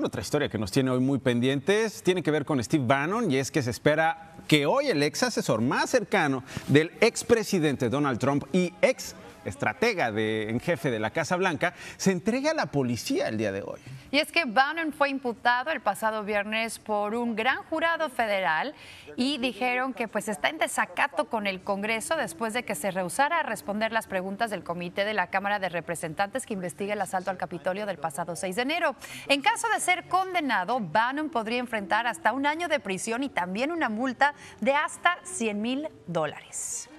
Otra historia que nos tiene hoy muy pendientes tiene que ver con Steve Bannon y es que se espera que hoy el ex asesor más cercano del expresidente Donald Trump y ex estratega en jefe de la Casa Blanca, se entrega a la policía el día de hoy. Y es que Bannon fue imputado el pasado viernes por un gran jurado federal y dijeron que pues está en desacato con el Congreso después de que se rehusara a responder las preguntas del comité de la Cámara de Representantes que investiga el asalto al Capitolio del pasado 6 de enero. En caso de ser condenado, Bannon podría enfrentar hasta un año de prisión y también una multa de hasta 100 mil dólares.